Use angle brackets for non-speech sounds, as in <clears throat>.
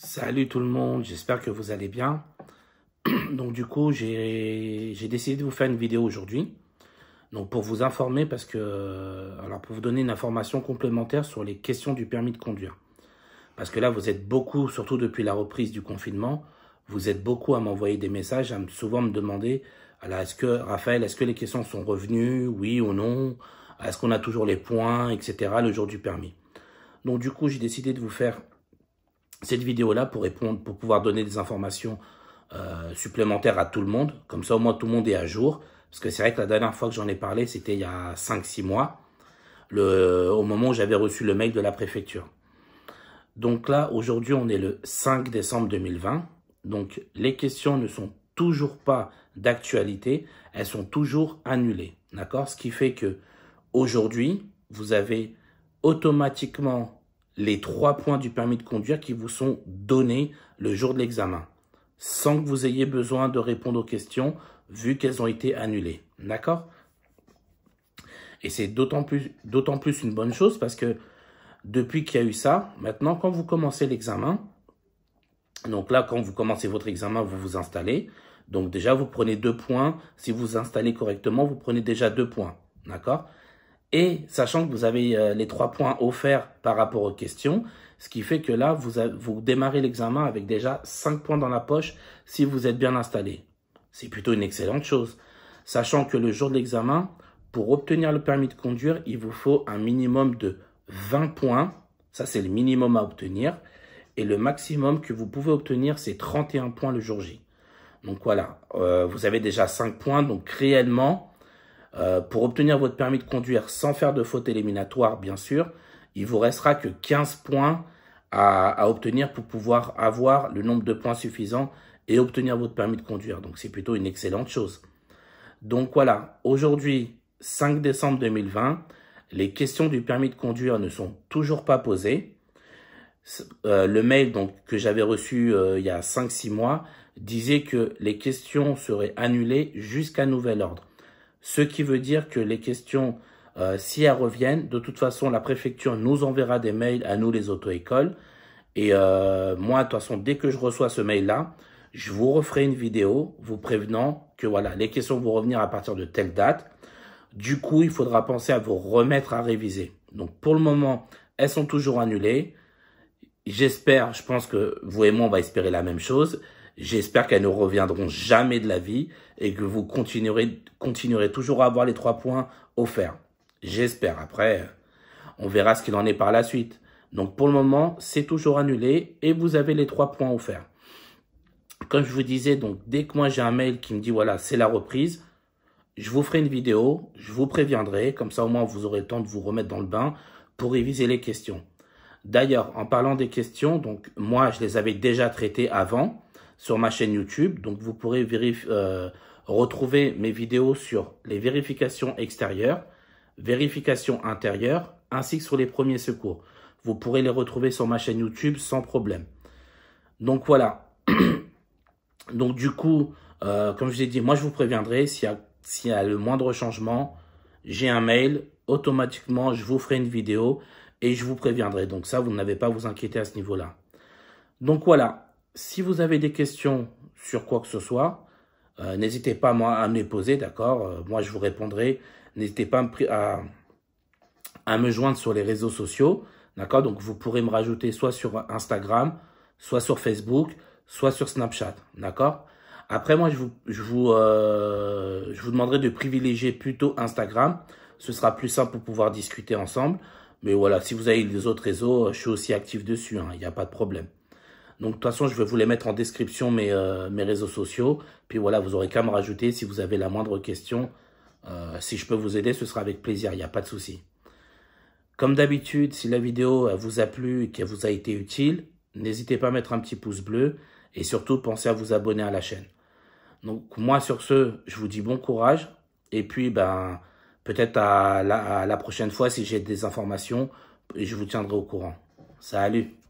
Salut tout le monde, j'espère que vous allez bien. <clears throat> Donc du coup, j'ai décidé de vous faire une vidéo aujourd'hui. Donc pour vous informer, parce que... Euh, alors pour vous donner une information complémentaire sur les questions du permis de conduire. Parce que là, vous êtes beaucoup, surtout depuis la reprise du confinement, vous êtes beaucoup à m'envoyer des messages, à souvent me demander, alors est-ce que, Raphaël, est-ce que les questions sont revenues, oui ou non Est-ce qu'on a toujours les points, etc., le jour du permis Donc du coup, j'ai décidé de vous faire cette vidéo-là pour répondre, pour pouvoir donner des informations euh, supplémentaires à tout le monde. Comme ça, au moins, tout le monde est à jour. Parce que c'est vrai que la dernière fois que j'en ai parlé, c'était il y a 5-6 mois, au moment où j'avais reçu le mail de la préfecture. Donc là, aujourd'hui, on est le 5 décembre 2020. Donc, les questions ne sont toujours pas d'actualité. Elles sont toujours annulées. D'accord Ce qui fait que aujourd'hui, vous avez automatiquement les trois points du permis de conduire qui vous sont donnés le jour de l'examen, sans que vous ayez besoin de répondre aux questions vu qu'elles ont été annulées. D'accord Et c'est d'autant plus, plus une bonne chose parce que depuis qu'il y a eu ça, maintenant quand vous commencez l'examen, donc là quand vous commencez votre examen, vous vous installez. Donc déjà vous prenez deux points, si vous vous installez correctement, vous prenez déjà deux points. D'accord et sachant que vous avez euh, les trois points offerts par rapport aux questions, ce qui fait que là, vous, vous démarrez l'examen avec déjà cinq points dans la poche si vous êtes bien installé. C'est plutôt une excellente chose. Sachant que le jour de l'examen, pour obtenir le permis de conduire, il vous faut un minimum de 20 points. Ça, c'est le minimum à obtenir. Et le maximum que vous pouvez obtenir, c'est 31 points le jour J. Donc voilà, euh, vous avez déjà 5 points. Donc réellement, euh, pour obtenir votre permis de conduire sans faire de faute éliminatoire, bien sûr, il vous restera que 15 points à, obtenir pour pouvoir avoir le nombre de points suffisant et obtenir votre permis de conduire. Donc c'est plutôt une excellente chose. Donc voilà, aujourd'hui, 5 décembre 2020, les questions du permis de conduire ne sont toujours pas posées. Euh, le mail que j'avais reçu euh, il y a 5-6 mois disait que les questions seraient annulées jusqu'à nouvel ordre ce qui veut dire que les questions, euh, si elles reviennent, de toute façon, la préfecture nous enverra des mails à nous, les auto-écoles. Et euh, moi, de toute façon, dès que je reçois ce mail-là, je vous referai une vidéo vous prévenant que voilà, les questions vont revenir à partir de telle date. Du coup, il faudra penser à vous remettre à réviser. Donc, pour le moment, elles sont toujours annulées. J'espère, je pense que vous et moi, on va espérer la même chose. J'espère qu'elles ne reviendront jamais de la vie et que vous continuerez, toujours à avoir les trois points offerts. J'espère. Après, on verra ce qu'il en est par la suite. Donc pour le moment, c'est toujours annulé et vous avez les trois points offerts. Comme je vous disais, donc dès que moi j'ai un mail qui me dit voilà, c'est la reprise, je vous ferai une vidéo, je vous préviendrai, comme ça au moins vous aurez le temps de vous remettre dans le bain pour réviser les questions. D'ailleurs, en parlant des questions, donc moi je les avais déjà traitées avant, sur ma chaîne YouTube. Donc vous pourrez euh, retrouver mes vidéos sur les vérifications extérieures, vérifications intérieures, ainsi que sur les premiers secours. Vous pourrez les retrouver sur ma chaîne YouTube sans problème. Donc voilà. <clears throat> Donc du coup, euh, comme je vous ai dit, moi je vous préviendrai s'il y, y, a le moindre changement. J'ai un mail, automatiquement je vous ferai une vidéo et je vous préviendrai. Donc ça, vous n'avez pas à vous inquiéter à ce niveau-là. Donc voilà, si vous avez des questions sur quoi que ce soit, euh, n'hésitez pas à me les poser, d'accord euh, Moi, je vous répondrai. N'hésitez pas à, à, me joindre sur les réseaux sociaux, d'accord Donc, vous pourrez me rajouter soit sur Instagram, soit sur Facebook, soit sur Snapchat, d'accord Après, moi, je vous, je, vous, euh, je vous demanderai de privilégier plutôt Instagram. Ce sera plus simple pour pouvoir discuter ensemble. Mais voilà, si vous avez les autres réseaux, je suis aussi actif dessus, hein. il n'y a pas de problème. Donc, de toute façon, je vais vous les mettre en description, mes, euh, mes réseaux sociaux. Puis voilà, vous aurez qu'à me rajouter si vous avez la moindre question. Euh, si je peux vous aider, ce sera avec plaisir, il n'y a pas de souci. Comme d'habitude, si la vidéo euh, vous a plu et qu'elle vous a été utile, n'hésitez pas à mettre un petit pouce bleu et surtout pensez à vous abonner à la chaîne. Donc moi sur ce, je vous dis bon courage et puis ben peut-être à la prochaine fois si j'ai des informations, je vous tiendrai au courant. Salut